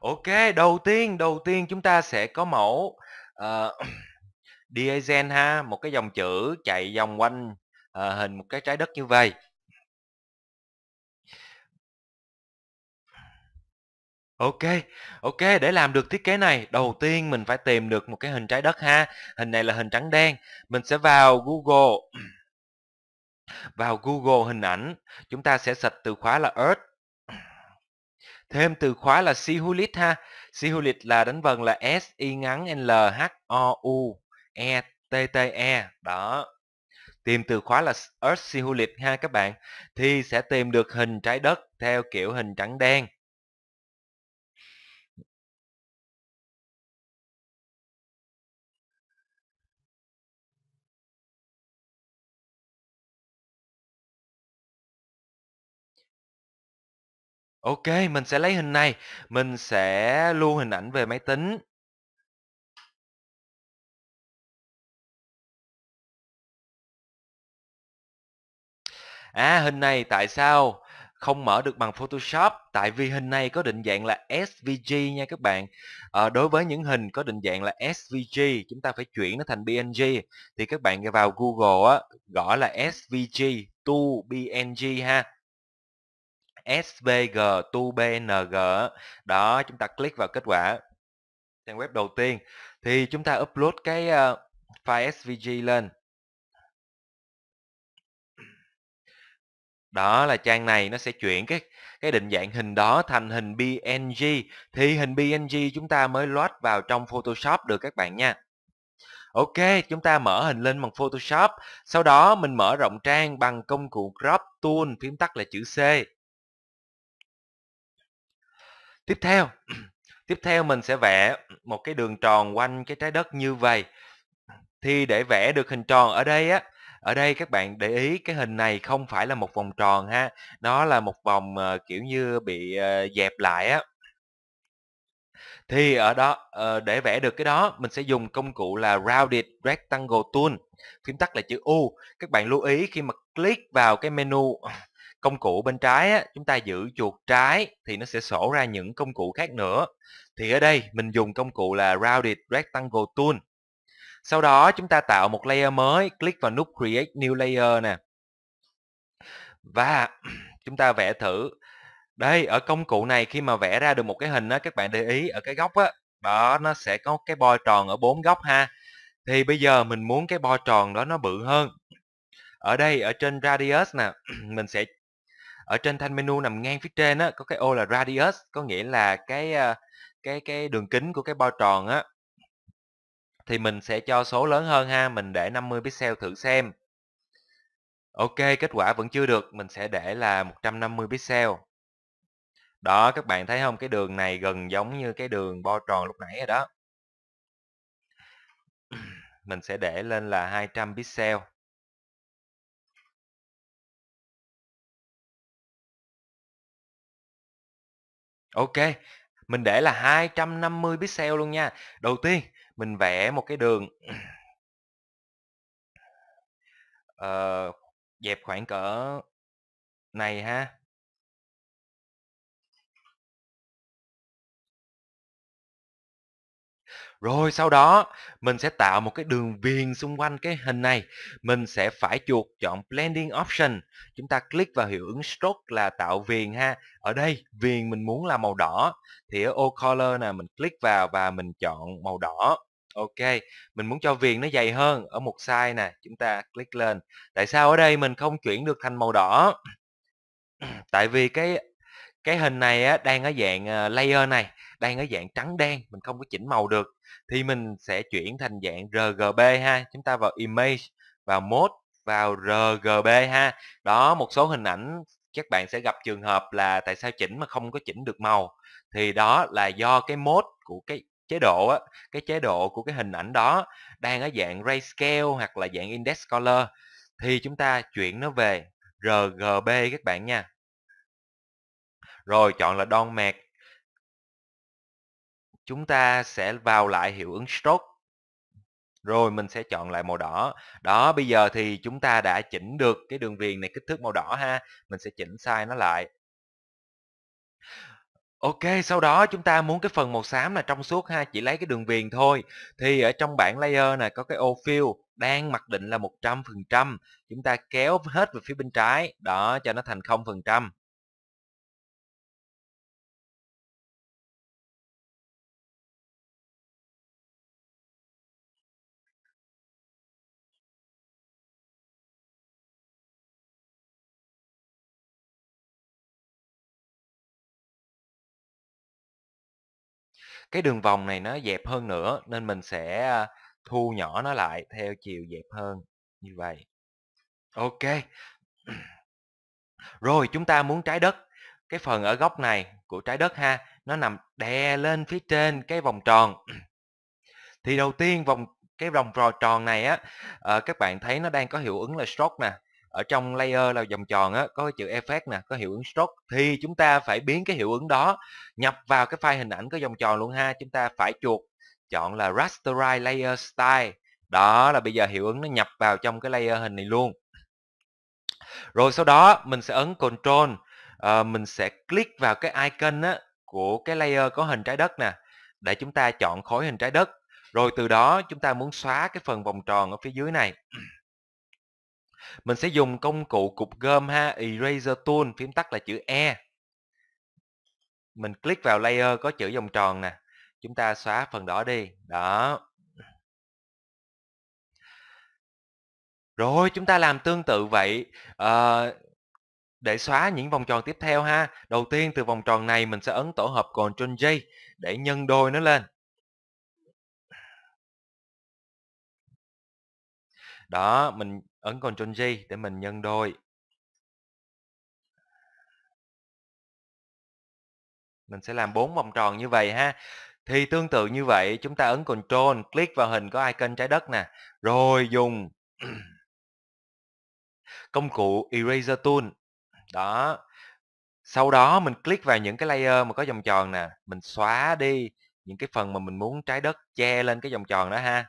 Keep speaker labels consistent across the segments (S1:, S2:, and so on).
S1: Ok, đầu tiên đầu tiên chúng ta sẽ có mẫu ờ,
S2: diesel ha, một cái dòng chữ chạy vòng quanh ờ, hình một cái trái đất như vậy. Ok, ok, để làm được thiết kế này, đầu tiên mình phải tìm được một cái hình trái đất ha. Hình này là hình
S1: trắng đen. Mình sẽ vào Google. Vào Google hình ảnh, chúng ta sẽ search từ khóa là Earth thêm từ khóa là Sihulit ha. Sihulit là đánh vần là S i ngắn L H O U E T T E. Đó. Tìm từ khóa là Earth Sihulit ha các bạn
S2: thì sẽ tìm được hình trái đất theo kiểu hình trắng đen. OK, mình sẽ lấy hình này, mình sẽ lưu hình ảnh về máy tính. À, hình này tại sao không mở được bằng Photoshop? Tại vì hình này có định dạng là SVG
S1: nha các bạn. À, đối với những hình có định dạng là SVG, chúng ta phải chuyển nó thành PNG. Thì các bạn vào Google á, gõ là SVG to PNG ha svg2bng đó chúng ta
S2: click vào kết quả trang web đầu tiên thì chúng ta upload cái uh, file svg lên
S1: đó là trang này nó sẽ chuyển cái cái định dạng hình đó thành hình png thì hình png chúng ta mới load vào trong photoshop được các bạn nha ok chúng ta mở hình lên bằng photoshop sau đó mình mở rộng trang bằng công cụ crop tool phím tắt là chữ c tiếp theo tiếp theo mình sẽ vẽ một cái đường tròn quanh cái trái đất như vậy thì để vẽ được hình tròn ở đây á ở đây các bạn để ý cái hình này không phải là một vòng tròn ha nó là một vòng uh, kiểu như bị uh, dẹp lại á thì ở đó ờ, để vẽ được cái đó mình sẽ dùng công cụ là rounded rectangle tool phím tắt là chữ u các bạn lưu ý khi mà click vào cái menu công cụ bên trái á, chúng ta giữ chuột trái thì nó sẽ sổ ra những công cụ khác nữa thì ở đây mình dùng công cụ là Rounded Rectangle Tool sau đó chúng ta tạo một layer mới click vào nút Create New Layer nè và chúng ta vẽ thử đây ở công cụ này khi mà vẽ ra được một cái hình á các bạn để ý ở cái góc á đó nó sẽ có cái bo tròn ở bốn góc ha thì bây giờ mình muốn cái bo tròn đó nó bự hơn ở đây ở trên radius nè mình sẽ ở trên thanh menu nằm ngang phía trên á có cái ô là radius có nghĩa là cái ờ, cái cái đường kính của cái bao tròn á thì mình sẽ cho số lớn hơn ha mình để 50 pixel thử xem ok kết quả vẫn chưa được mình sẽ để là 150 pixel đó các bạn thấy không cái đường này gần giống
S2: như cái đường bo tròn lúc nãy rồi đó mình sẽ để lên là 200 pixel OK, mình để là 250 pixel luôn nha. Đầu tiên, mình vẽ một cái đường
S1: ờ, dẹp khoảng cỡ
S3: này ha
S1: Rồi sau đó mình sẽ tạo một cái đường viền xung quanh cái hình này. Mình sẽ phải chuột chọn Blending Option. Chúng ta click vào hiệu ứng Stroke là tạo viền ha. Ở đây viền mình muốn là màu đỏ. Thì ở ô Color nè mình click vào và mình chọn màu đỏ. Ok, mình muốn cho viền nó dày hơn ở một size nè, chúng ta click lên. Tại sao ở đây mình không chuyển được thành màu đỏ? Tại vì cái cái hình này á, đang ở dạng ờ, layer này đang ở dạng trắng đen mình không có chỉnh màu được thì mình sẽ chuyển thành dạng RGB ha chúng ta vào image vào mode vào RGB ha đó một số hình ảnh các bạn sẽ gặp trường hợp là tại sao chỉnh mà không có chỉnh được màu thì đó là do cái mode của cái chế độ á, cái chế độ của cái hình ảnh đó đang ở dạng grayscale hoặc là dạng index color thì chúng ta chuyển nó về RGB các
S2: bạn nha. Rồi chọn là đon mạc chúng ta sẽ vào lại hiệu ứng stroke rồi mình sẽ chọn
S1: lại màu đỏ đó bây giờ thì chúng ta đã chỉnh được cái đường viền này kích thước màu đỏ ha mình sẽ chỉnh size nó lại Ok, sau đó chúng ta muốn cái phần màu xám là trong suốt ha, chỉ lấy cái đường viền thôi. Thì ở trong bảng layer này có cái ô fill
S2: đang mặc định là 100%. Chúng ta kéo hết về phía bên trái, đó cho nó thành 0%.
S1: cái đường vòng này nó dẹp hơn nữa nên mình sẽ à, thu nhỏ nó lại theo chiều dẹp hơn như vậy ok rồi chúng ta muốn trái đất cái phần ở góc này của trái đất ha nó nằm đè lên phía trên cái vòng tròn thì đầu tiên vòng cái vòng tròn này á ờ, các bạn thấy nó đang có hiệu ứng là stroke nè ở trong layer là vòng tròn á có cái chữ effect nè có hiệu ứng stroke thì chúng ta phải biến cái hiệu ứng đó nhập vào cái file hình ảnh có vòng tròn luôn ha chúng ta phải chuột chọn là rasterize layer style đó là bây giờ hiệu ứng nó nhập vào trong cái layer hình này luôn rồi sau đó mình sẽ ấn control à, mình sẽ click vào cái icon á của cái layer có hình trái đất nè để chúng ta chọn khối hình trái đất rồi từ đó chúng ta muốn xóa cái phần vòng tròn ở phía dưới này mình sẽ dùng công cụ cục gom ha, Eraser Tool, phím tắt là chữ E. Mình click vào layer có chữ vòng tròn
S2: nè. Chúng ta xóa phần đó đi. Đó. Rồi, chúng ta làm tương tự vậy. À,
S1: để xóa những vòng tròn tiếp theo ha. Đầu tiên từ vòng tròn này mình sẽ ấn tổ hợp Ctrl J để
S2: nhân đôi nó lên. Đó, mình ấn Ctrl G để mình nhân đôi. Mình sẽ làm bốn vòng tròn như vậy ha.
S1: Thì tương tự như vậy, chúng ta ấn Ctrl, click vào hình có icon trái đất nè. Rồi dùng công cụ Eraser Tool. Đó. Sau đó mình click vào những cái layer mà có vòng tròn nè. Mình xóa đi những cái phần mà mình muốn trái đất che lên cái vòng tròn đó ha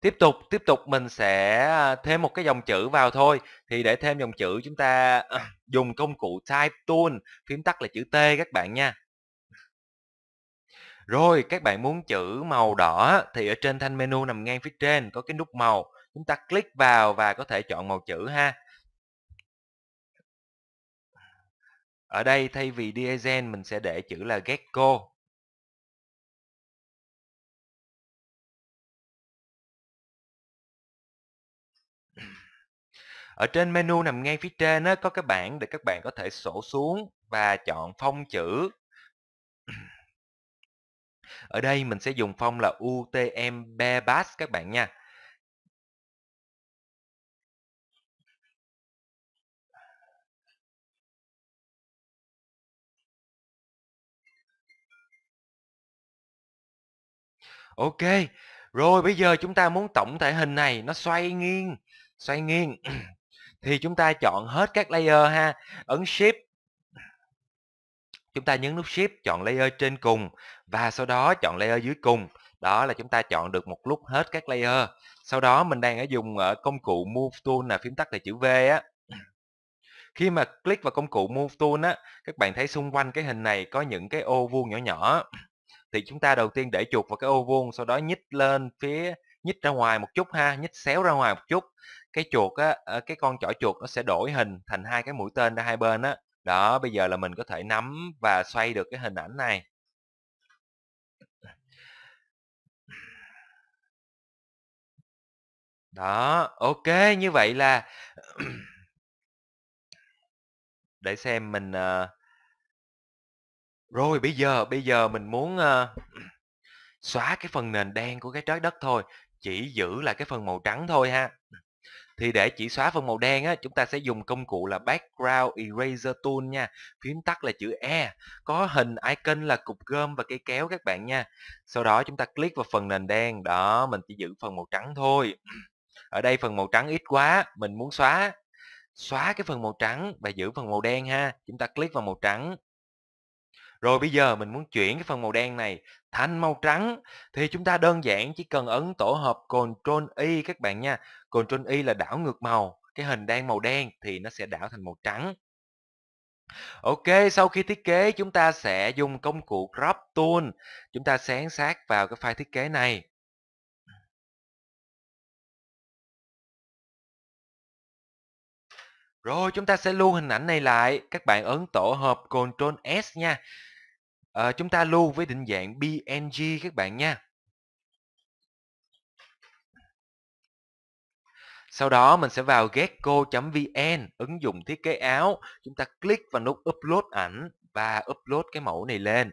S1: tiếp tục tiếp tục mình sẽ à, thêm một cái dòng chữ vào thôi thì để thêm dòng chữ chúng ta à, dùng công cụ type tool phím tắt là chữ T các bạn nha rồi các bạn muốn chữ màu đỏ thì ở trên thanh menu nằm ngang phía trên có cái nút màu chúng ta click vào và có thể chọn màu chữ ha ở đây thay vì diesel mình sẽ
S3: để chữ là gecko
S2: ở trên menu nằm ngay phía trên á, có cái bảng để các bạn có thể sổ xuống và chọn phong chữ ở đây mình sẽ dùng phong là UTM Bass các bạn nha
S1: Ok, rồi bây giờ chúng ta muốn tổng thể hình này nó xoay nghiêng, xoay nghiêng thì chúng ta chọn hết các layer ha ấn shift chúng ta nhấn nút shift chọn layer trên cùng và sau đó chọn layer dưới cùng đó là chúng ta chọn được một lúc hết các layer sau đó mình đang ở dùng ở ờ, công cụ move tool là phím tắt là chữ v á khi mà click vào công cụ move tool á các bạn thấy xung quanh cái hình này có những cái ô vuông nhỏ nhỏ thì chúng ta đầu tiên để chuột vào cái ô vuông sau đó nhích lên phía nhích ra ngoài một chút ha nhích xéo ra ngoài một chút cái chuột á ờ, cái con chỏ chuột nó sẽ đổi hình thành hai cái mũi tên ra hai bên á đó. bây giờ là mình có thể nắm và xoay được
S2: cái hình ảnh này đó ok như vậy là để xem mình ờ rồi bây giờ bây giờ mình muốn ờ, xóa cái phần nền đen của cái trái đất
S1: thôi chỉ giữ lại cái phần màu trắng thôi ha thì để chỉ xóa phần màu đen á chúng ta sẽ dùng công cụ là background eraser tool nha phím tắt là chữ e có hình icon là cục gom và cây kéo các bạn nha sau đó chúng ta click vào phần nền đen đó mình chỉ giữ phần màu trắng thôi ở đây phần màu trắng ít quá mình muốn xóa xóa cái phần màu trắng và giữ phần màu đen ha chúng ta click vào màu trắng rồi bây giờ mình muốn chuyển cái phần màu đen này thành màu trắng thì chúng ta đơn giản chỉ cần ấn tổ hợp Ctrl Y các bạn nha. Ctrl Y là đảo ngược màu, cái hình đang màu đen thì nó sẽ đảo thành màu trắng. Ok, sau khi thiết kế chúng ta sẽ dùng công cụ Crop Tool. Chúng ta sáng sát vào cái file thiết kế này.
S2: Rồi chúng ta sẽ lưu hình ảnh này lại. Các bạn ấn tổ hợp Ctrl S nha. À, chúng ta lưu với định dạng PNG các bạn nha. Sau đó mình sẽ vào getco vn ứng dụng thiết kế áo. Chúng ta click vào nút upload ảnh và upload cái mẫu này lên.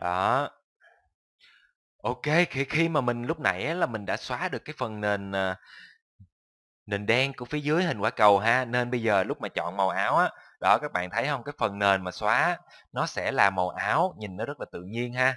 S2: Đó. OK, khi khi mà mình lúc nãy là mình đã xóa được cái phần nền, à,
S1: nền đen của phía dưới hình quả cầu ha, nên bây giờ lúc mà chọn màu áo á, đó các bạn thấy không Cái phần nền mà xóa nó sẽ là màu áo, nhìn nó rất là tự nhiên ha.